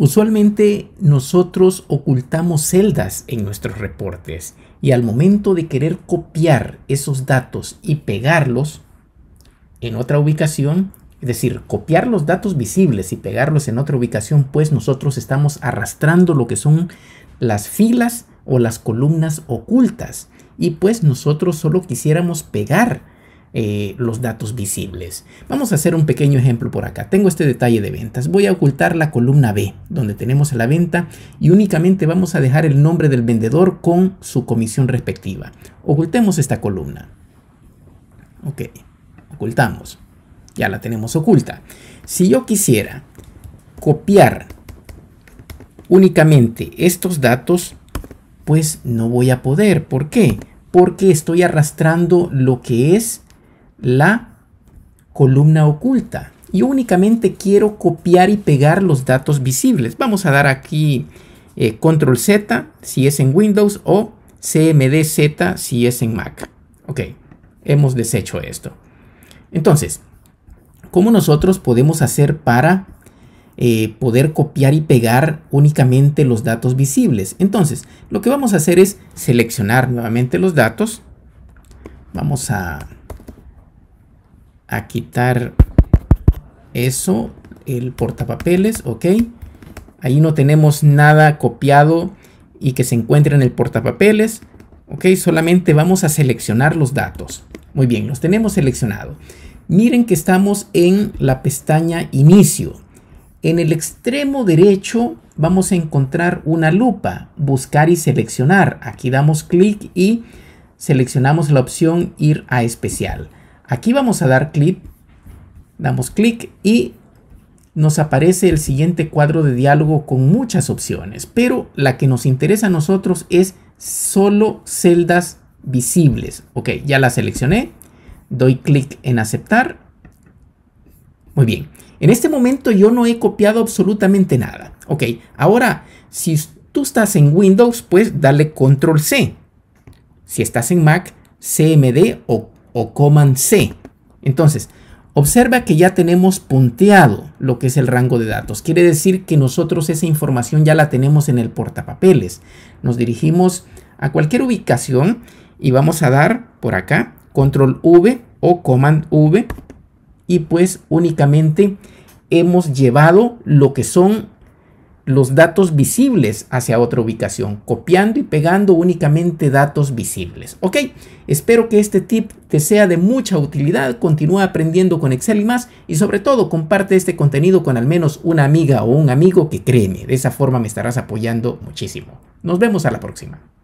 Usualmente nosotros ocultamos celdas en nuestros reportes y al momento de querer copiar esos datos y pegarlos en otra ubicación, es decir, copiar los datos visibles y pegarlos en otra ubicación, pues nosotros estamos arrastrando lo que son las filas o las columnas ocultas. Y pues nosotros solo quisiéramos pegar eh, los datos visibles. Vamos a hacer un pequeño ejemplo por acá. Tengo este detalle de ventas. Voy a ocultar la columna B, donde tenemos la venta, y únicamente vamos a dejar el nombre del vendedor con su comisión respectiva. Ocultemos esta columna. Ok, ocultamos. Ya la tenemos oculta. Si yo quisiera copiar únicamente estos datos, pues no voy a poder. ¿Por qué? Porque estoy arrastrando lo que es la columna oculta y únicamente quiero copiar y pegar los datos visibles. Vamos a dar aquí eh, control Z si es en Windows o CMD Z si es en Mac. Ok, hemos deshecho esto. Entonces, ¿cómo nosotros podemos hacer para eh, poder copiar y pegar únicamente los datos visibles? Entonces, lo que vamos a hacer es seleccionar nuevamente los datos. Vamos a a quitar eso, el portapapeles, ok. Ahí no tenemos nada copiado y que se encuentre en el portapapeles, ok. Solamente vamos a seleccionar los datos. Muy bien, los tenemos seleccionados. Miren que estamos en la pestaña inicio. En el extremo derecho vamos a encontrar una lupa, buscar y seleccionar. Aquí damos clic y seleccionamos la opción ir a especial. Aquí vamos a dar clic, damos clic y nos aparece el siguiente cuadro de diálogo con muchas opciones, pero la que nos interesa a nosotros es solo celdas visibles. Ok, ya la seleccioné, doy clic en aceptar. Muy bien, en este momento yo no he copiado absolutamente nada. Ok, ahora si tú estás en Windows, pues dale control C. Si estás en Mac, CMD o o command C. Entonces, observa que ya tenemos punteado lo que es el rango de datos. Quiere decir que nosotros esa información ya la tenemos en el portapapeles. Nos dirigimos a cualquier ubicación y vamos a dar por acá control V o command V y pues únicamente hemos llevado lo que son los datos visibles hacia otra ubicación, copiando y pegando únicamente datos visibles. Ok, espero que este tip te sea de mucha utilidad, continúa aprendiendo con Excel y más, y sobre todo comparte este contenido con al menos una amiga o un amigo que créeme, de esa forma me estarás apoyando muchísimo. Nos vemos a la próxima.